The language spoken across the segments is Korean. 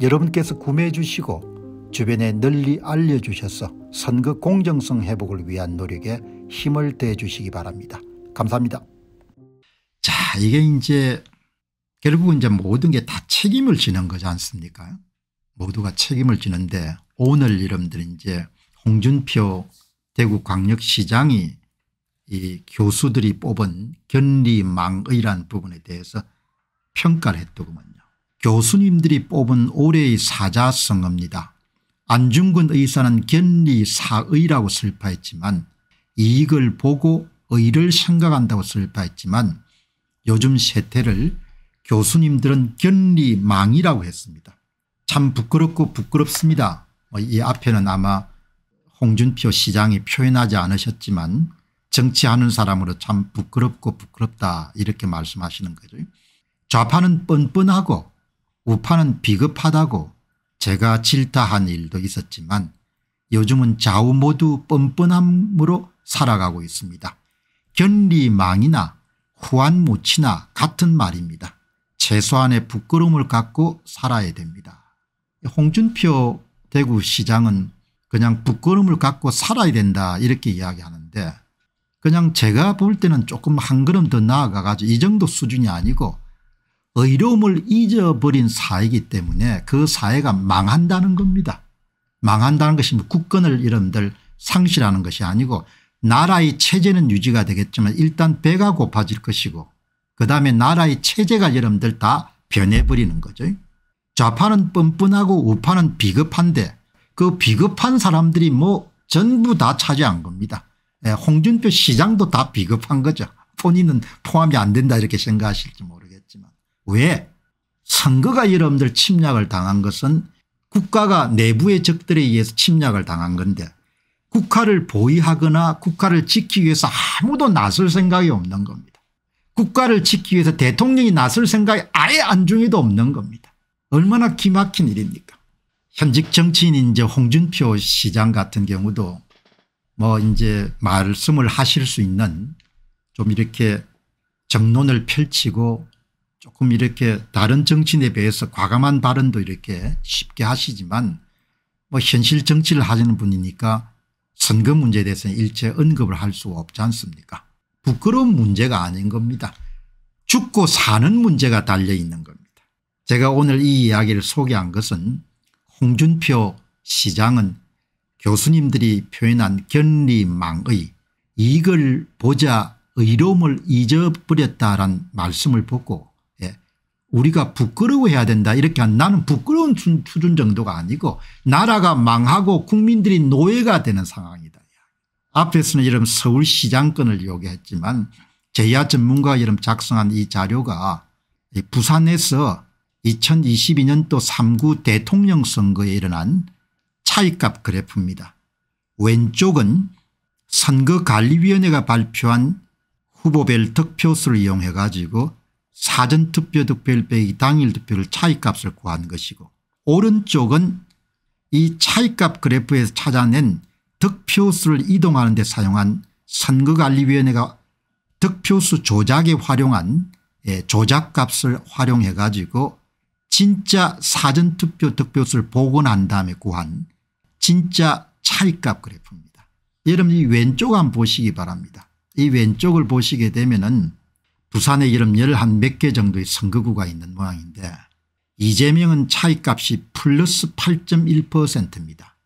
여러분께서 구매해 주시고 주변에 널리 알려주셔서 선거 공정성 회복을 위한 노력에 힘을 대 주시기 바랍니다. 감사합니다. 자 이게 이제 결국은 이제 모든 게 다 책임을 지는 거지 않습니까 모두가 책임을 지는데 오늘 이름들 이제 홍준표 대구광역시장이 이 교수들이 뽑은 견리망의란 부분에 대해서 평가를 했더구먼요. 교수님들이 뽑은 올해의 사자성어입니다. 안중근 의사는 견리 사의라고 슬파했지만 이익을 보고 의를 생각한다고 슬파했지만 요즘 세태를 교수님들은 견리망이라고 했습니다. 참 부끄럽고 부끄럽습니다. 뭐 이 앞에는 아마 홍준표 시장이 표현하지 않으셨지만 정치하는 사람으로 참 부끄럽고 부끄럽다 이렇게 말씀하시는 거죠. 좌파는 뻔뻔하고 우파는 비겁하다고 제가 질타한 일도 있었지만 요즘은 좌우 모두 뻔뻔함으로 살아가고 있습니다. 견리망이나 후안무치나 같은 말입니다. 최소한의 부끄러움을 갖고 살아야 됩니다. 홍준표 대구시장은 그냥 부끄러움을 갖고 살아야 된다 이렇게 이야기하는데 그냥 제가 볼 때는 조금 한 걸음 더 나아가가지고 이 정도 수준이 아니고 의로움을 잊어버린 사회이기 때문에 그 사회가 망한다는 겁니다. 망한다는 것이 뭐 국권을 이름들 상실하는 것이 아니고 나라의 체제는 유지가 되겠지만 일단 배가 고파질 것이고 그다음에 나라의 체제가 여러분들 다 변해버리는 거죠. 좌파는 뻔뻔하고 우파는 비겁한데 그 비겁한 사람들이 뭐 전부 다 차지한 겁니다. 예, 홍준표 시장도 다 비겁한 거죠. 본인은 포함이 안 된다 이렇게 생각하실지 모르겠어요. 왜 선거가 여러분들 침략을 당한 것은 국가가 내부의 적들에 의해서 침략을 당한 건데 국가를 보위하거나 국가를 지키기 위해서 아무도 나설 생각이 없는 겁니다. 국가를 지키기 위해서 대통령이 나설 생각이 아예 안중에도 없는 겁니다. 얼마나 기막힌 일입니까 현직 정치인인 이제 홍준표 시장 같은 경우도 뭐 이제 말씀을 하실 수 있는 좀 이렇게 정론을 펼치고 조금 이렇게 다른 정치인에 비해서 과감한 발언도 이렇게 쉽게 하시지만 뭐 현실 정치를 하시는 분이니까 선거 문제에 대해서는 일체 언급을 할 수 없지 않습니까 부끄러운 문제가 아닌 겁니다. 죽고 사는 문제가 달려있는 겁니다. 제가 오늘 이 이야기를 소개한 것은 홍준표 시장은 교수님들이 표현한 견리망의 이걸 보자 의로움을 잊어버렸다란 말씀을 보고 우리가 부끄러워해야 된다 이렇게 한 나는 부끄러운 수준 정도가 아니고 나라가 망하고 국민들이 노예가 되는 상황이다. 앞에서는 이런 서울시장권을 요구했지만 제야 전문가 이름 작성한 이 자료가 부산에서 2022년도 3구 대통령 선거에 일어난 차이값 그래프입니다. 왼쪽은 선거관리위원회가 발표한 후보별 득표수를 이용해 가지고 사전투표 득표일 빼기 당일 득표를 차이값을 구한 것이고 오른쪽은 이 차이값 그래프에서 찾아낸 득표수를 이동하는 데 사용한 선거관리위원회가 득표수 조작에 활용한 예, 조작값을 활용해 가지고 진짜 사전투표 득표수를 복원한 다음에 구한 진짜 차이값 그래프입니다. 여러분 이 왼쪽 한번 보시기 바랍니다. 이 왼쪽을 보시게 되면 은 부산에 이름 11몇 개 정도의 선거구가 있는 모양인데 이재명은 차이값이 플러스 8.1%입니다.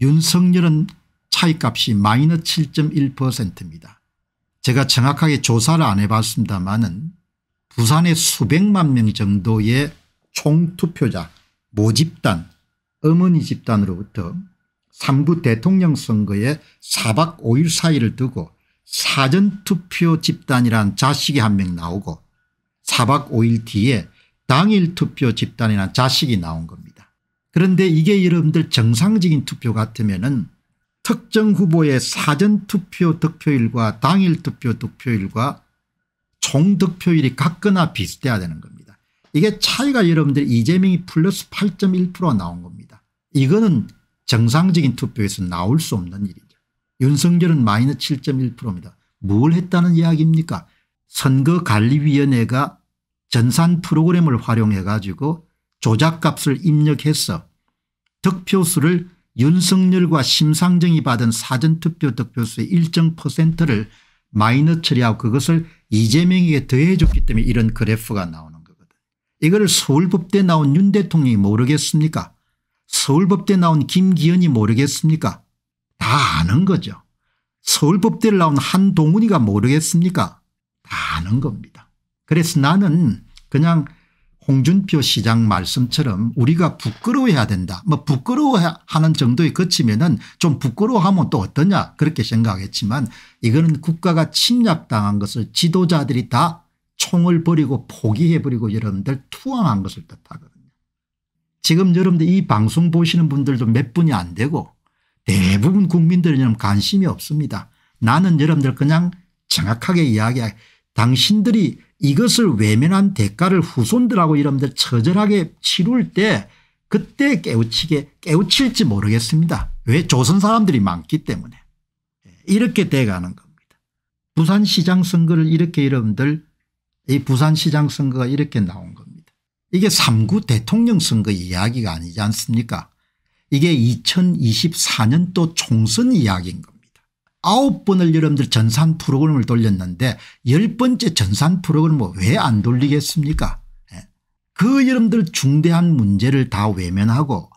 윤석열은 차이값이 마이너스 7.1%입니다. 제가 정확하게 조사를 안 해봤습니다마는 부산의 수백만 명 정도의 총투표자 모집단 어머니 집단으로부터 3부 대통령 선거에 4박 5일 사이를 두고 사전투표 집단이란 자식이 한 명 나오고 4박 5일 뒤에 당일투표 집단이란 자식이 나온 겁니다. 그런데 이게 여러분들 정상적인 투표 같으면 은 특정 후보의 사전투표 득표율과 당일투표 득표율과 총득표율이 같거나 비슷해야 되는 겁니다. 이게 차이가 여러분들 이재명이 플러스 8.1% 나온 겁니다. 이거는 정상적인 투표에서 나올 수 없는 일이에요. 윤석열은 마이너스 7.1%입니다. 뭘 했다는 이야기입니까 선거관리위원회가 전산 프로그램을 활용해 가지고 조작값을 입력해서 득표수를 윤석열과 심상정이 받은 사전투표 득표수의 일정 퍼센트를 마이너 처리하고 그것을 이재명에게 더해줬기 때문에 이런 그래프가 나오는 거거든요. 이거를 서울법대 나온 윤 대통령이 모르겠습니까 서울법대 나온 김기현이 모르겠습니까 다 아는 거죠. 서울법대를 나온 한동훈이가 모르겠습니까 다 아는 겁니다. 그래서 나는 그냥 홍준표 시장 말씀처럼 우리가 부끄러워해야 된다. 뭐 부끄러워하는 정도에 그치면은 좀 부끄러워하면 또 어떠냐 그렇게 생각했지만 이거는 국가가 침략당한 것을 지도자들이 다 총을 버리고 포기해버리고 여러분들 투항한 것을 뜻하거든요. 지금 여러분들 이 방송 보시는 분들도 몇 분이 안 되고 대부분 국민들은 관심이 없습니다. 나는 여러분들 그냥 정확하게 이야기할 당신들이 이것을 외면한 대가를 후손들하고 여러분들 처절하게 치룰 때 그때 깨우치게 깨우칠지 모르겠습니다. 왜 조선 사람들이 많기 때문에 예, 이렇게 돼가는 겁니다. 부산시장 선거를 이렇게 여러분들 이 부산시장 선거가 이렇게 나온 겁니다. 이게 3구 대통령 선거 이야기가 아니지 않습니까 이게 2024년 도 총선 이야기인 겁니다. 아홉 번을 여러분들 전산 프로그램을 돌렸는데 열 번째 전산 프로그램을 뭐 왜안 돌리겠습니까 예. 그 여러분들 중대한 문제를 다 외면하고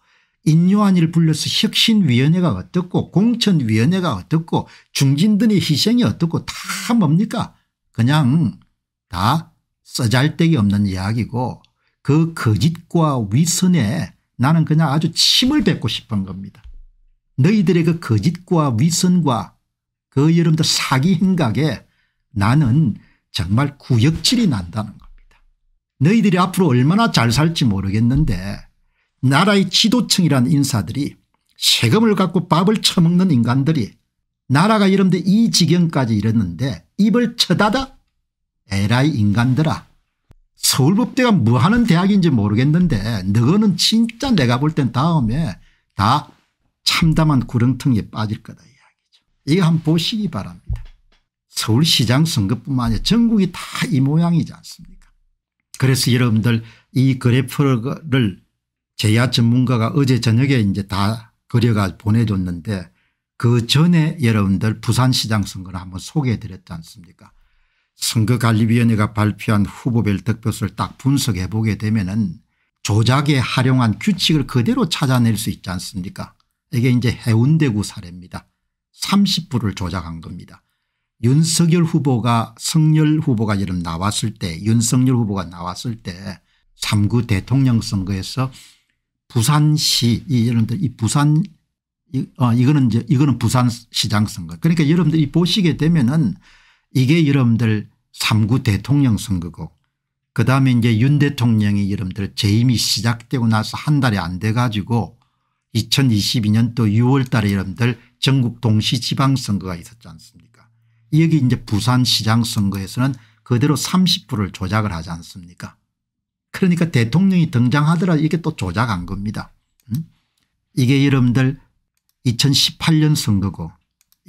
인요한이를 불러서 혁신위원회가 어떻고 공천위원회가 어떻고 중진들의 희생이 어떻고 다 뭡니까 그냥 다 써잘데기 없는 이야기고 그 거짓과 위선에 나는 그냥 아주 침을 뱉고 싶은 겁니다. 너희들의 그 거짓과 위선과 그 여러분들 사기 행각에 나는 정말 구역질이 난다는 겁니다. 너희들이 앞으로 얼마나 잘 살지 모르겠는데 나라의 지도층이란 인사들이 세금을 갖고 밥을 처먹는 인간들이 나라가 이런데 이 지경까지 이르는데 입을 쳐다다 에라이 인간들아 서울법대가 뭐 하는 대학인지 모르겠는데 너는 진짜 내가 볼 땐 다음에 다 참담한 구렁텅이에 빠질 거다 이야기죠. 이거 한번 보시기 바랍니다. 서울시장 선거뿐만 아니라 전국이 다 이 모양이지 않습니까 그래서 여러분들 이 그래프를 제야 전문가가 어제 저녁에 이제 다 그려가 보내줬는데 그 전에 여러분들 부산시장 선거를 한번 소개해 드렸지 않습니까 선거관리위원회가 발표한 후보별 득표수를 딱 분석해 보게 되면 은 조작에 활용한 규칙을 그대로 찾아낼 수 있지 않습니까 이게 이제 해운대구 사례입니다. 30%를 조작한 겁니다. 윤석열 후보가 성열 후보가 예름 나왔을 때 윤석열 후보가 나왔을 때 3구 대통령 선거에서 부산시 이 여러분들 이 부산 이, 어, 이거는 이제 이거는 부산시장 선거 그러니까 여러분들이 보시게 되면은 이게 여러분들 3구 대통령 선거고 그다음에 이제 윤 대통령이 여러분들 재임이 시작되고 나서 한 달이 안 돼 가지고 2022년 또 6월 달에 여러분들 전국 동시 지방선거가 있었지 않습니까 여기 이제 부산시장 선거에서는 그대로 30%를 조작을 하지 않습니까 그러니까 대통령이 등장하더라 이게 또 조작한 겁니다. 음? 이게 여러분들 2018년 선거고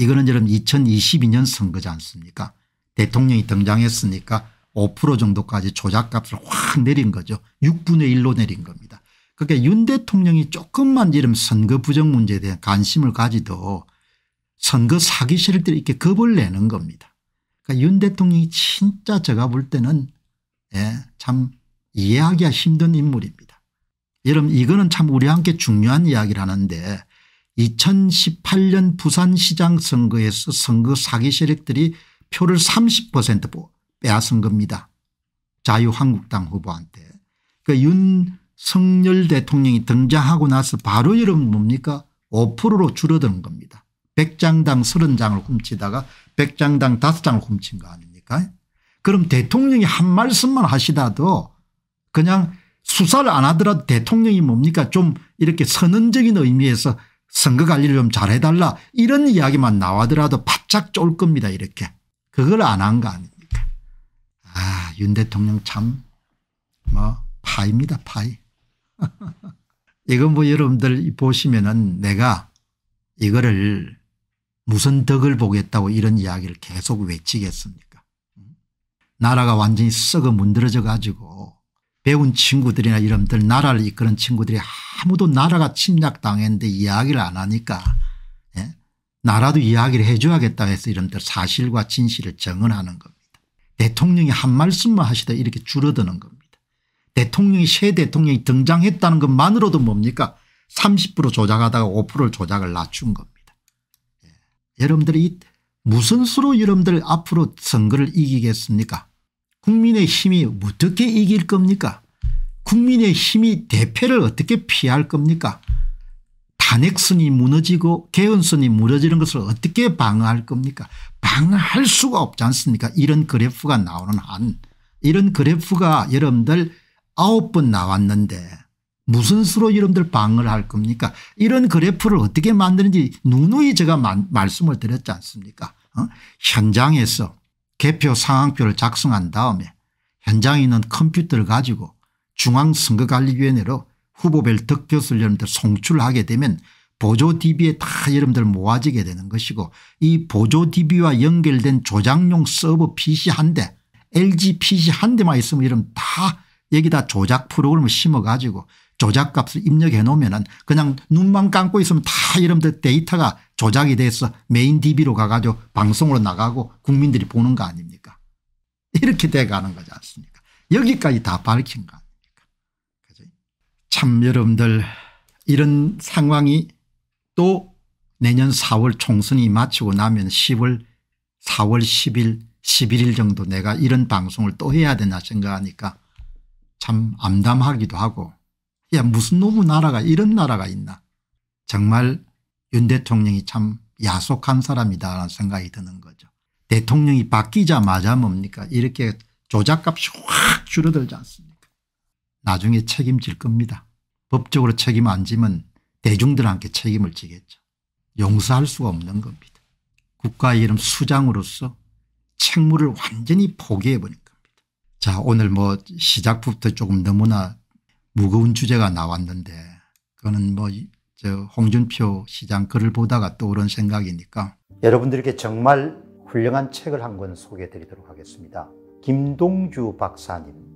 이거는 여러분 2022년 선거지 않습니까 대통령이 등장했으니까 5% 정도까지 조작값을 확 내린 거죠. 6분의 1로 내린 겁니다. 그러니까 윤 대통령이 조금만 이런 선거 부정 문제에 대한 관심을 가지도 선거 사기 세력들 이렇게 이 겁을 내는 겁니다. 그러니까 윤 대통령이 진짜 제가 볼 때는 예, 참 이해하기가 힘든 인물입니다. 여러분 이거는 참 우리 함께 중요한 이야기를 하는데 2018년 부산시장 선거에서 선거 사기 세력들이 표를 30% 빼앗은 겁니다. 자유한국당 후보한테. 그 윤석열 대통령이 등장하고 나서 바로 여름 뭡니까 5%로 줄어드는 겁니다. 100장당 30장을 훔치다가 100장당 5장을 훔친 거 아닙니까 그럼 대통령이 한 말씀만 하시다도 그냥 수사를 안 하더라도 대통령이 뭡니까 좀 이렇게 선언적인 의미에서 선거 관리를 좀 잘해달라 이런 이야기만 나와더라도 바짝 쫄 겁니다 이렇게. 그걸 안 한 거 아닙니까? 아, 윤 대통령 참, 뭐, 파입니다, 파이. 이건 뭐 여러분들 보시면은 내가 이거를 무슨 덕을 보겠다고 이런 이야기를 계속 외치겠습니까? 나라가 완전히 썩어 문드러져 가지고 배운 친구들이나 이런들 나라를 이끄는 친구들이 아무도 나라가 침략당했는데 이야기를 안 하니까 나라도 이야기를 해줘야겠다 해서 이런들 사실과 진실을 증언하는 겁니다. 대통령이 한 말씀만 하시다 이렇게 줄어드는 겁니다. 대통령이 새 대통령이 등장했다는 것만으로도 뭡니까 30% 조작하다가 5%를 조작을 낮춘 겁니다. 예. 여러분들이 무슨 수로 여러분들 앞으로 선거를 이기겠습니까 국민의 힘이 어떻게 이길 겁니까 국민의 힘이 대패를 어떻게 피할 겁니까 산핵선이 무너지고 개연선이 무너지는 것을 어떻게 방어할 겁니까 방어할 수가 없지 않습니까 이런 그래프가 나오는 한 이런 그래프가 여러분들 아홉 번 나왔는데 무슨 수로 여러분들 방어를 할 겁니까 이런 그래프를 어떻게 만드는지 누누이 제가 말씀을 드렸지 않습니까 어? 현장에서 개표 상황표를 작성한 다음에 현장에 있는 컴퓨터를 가지고 중앙선거관리위원회로 후보별 득표수를 여러분들 송출하게 되면 보조 DB에 다 여러분들 모아지게 되는 것이고 이 보조 DB와 연결된 조작용 서버 PC 한대 LG PC 한 대만 있으면 이러분다 여기다 조작 프로그램을 심어가지고 조작값을 입력해 놓으면 은 그냥 눈만 감고 있으면 다 여러분들 데이터가 조작이 돼서 메인 DB로 가가지고 방송으로 나가고 국민들이 보는 거 아닙니까 이렇게 돼가는 거지 않습니까 여기까지 다 밝힌 거참 여러분들 이런 상황이 또 내년 4월 총선이 마치고 나면 10월 4월 10일 11일 정도 내가 이런 방송을 또 해야 되나 생각하니까 참 암담하기도 하고 야 무슨 놈의 나라가 이런 나라가 있나 정말 윤 대통령이 참 야속한 사람이다라는 생각이 드는 거죠. 대통령이 바뀌자마자 뭡니까 이렇게 조작값이 확 줄어들지 않습니까 나중에 책임질 겁니다. 법적으로 책임 안 지면 대중들한테 책임을 지겠죠. 용서할 수가 없는 겁니다. 국가의 이름 수장으로서 책무를 완전히 포기해버린 겁니다. 자 오늘 뭐 시작부터 조금 너무나 무거운 주제가 나왔는데 그거는 뭐 홍준표 시장 글을 보다가 떠오른 생각이니까 여러분들에 정말 훌륭한 책을 한 권 소개해 드리도록 하겠습니다. 김동주 박사님